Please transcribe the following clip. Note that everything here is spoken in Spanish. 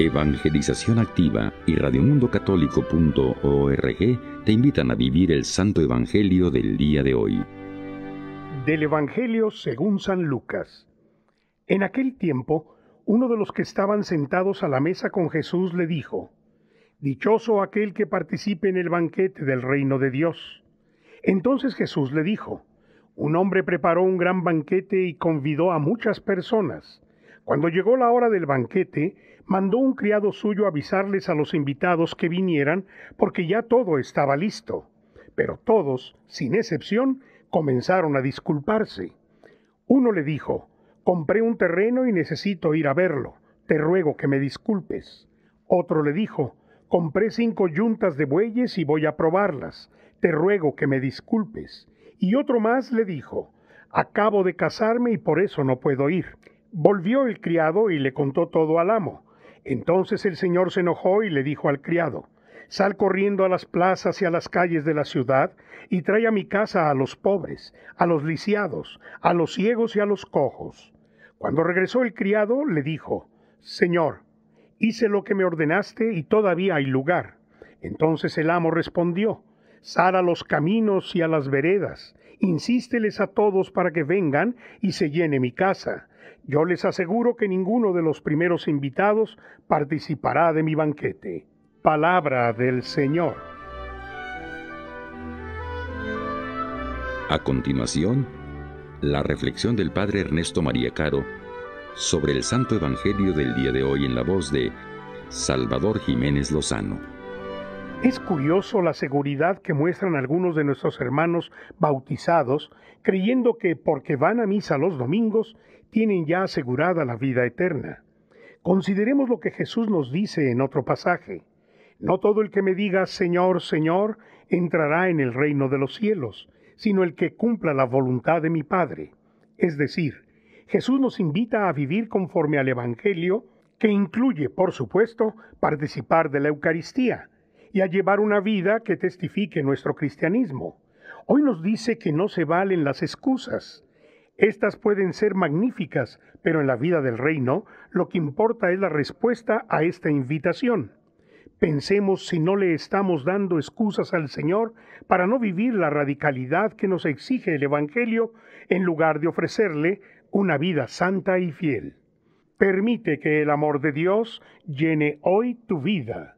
Evangelización Activa y radiomundocatólico.org te invitan a vivir el Santo Evangelio del día de hoy. Del Evangelio según San Lucas. En aquel tiempo, uno de los que estaban sentados a la mesa con Jesús le dijo, Dichoso aquel que participe en el banquete del reino de Dios. Entonces Jesús le dijo, Un hombre preparó un gran banquete y convidó a muchas personas. Cuando llegó la hora del banquete, mandó un criado suyo avisarles a los invitados que vinieran porque ya todo estaba listo. Pero todos, sin excepción, comenzaron a disculparse. Uno le dijo, compré un terreno y necesito ir a verlo, te ruego que me disculpes. Otro le dijo, compré cinco yuntas de bueyes y voy a probarlas, te ruego que me disculpes. Y otro más le dijo, acabo de casarme y por eso no puedo ir. Volvió el criado y le contó todo al amo. Entonces el señor se enojó y le dijo al criado, Sal corriendo a las plazas y a las calles de la ciudad y trae a mi casa a los pobres, a los lisiados, a los ciegos y a los cojos. Cuando regresó el criado, le dijo, Señor, hice lo que me ordenaste y todavía hay lugar. Entonces el amo respondió, Sal a los caminos y a las veredas, insísteles a todos para que vengan y se llene mi casa. Yo les aseguro que ninguno de los primeros invitados participará de mi banquete. Palabra del Señor. A continuación, la reflexión del Padre Ernesto María Caro sobre el Santo Evangelio del día de hoy en la voz de Salvador Jiménez Lozano. Es curioso la seguridad que muestran algunos de nuestros hermanos bautizados, creyendo que porque van a misa los domingos, tienen ya asegurada la vida eterna. Consideremos lo que Jesús nos dice en otro pasaje. No todo el que me diga Señor, Señor, entrará en el reino de los cielos, sino el que cumpla la voluntad de mi Padre. Es decir, Jesús nos invita a vivir conforme al Evangelio, que incluye, por supuesto, participar de la Eucaristía, y a llevar una vida que testifique nuestro cristianismo. Hoy nos dice que no se valen las excusas. Estas pueden ser magníficas, pero en la vida del reino lo que importa es la respuesta a esta invitación. Pensemos si no le estamos dando excusas al Señor para no vivir la radicalidad que nos exige el Evangelio en lugar de ofrecerle una vida santa y fiel. Permite que el amor de Dios llene hoy tu vida.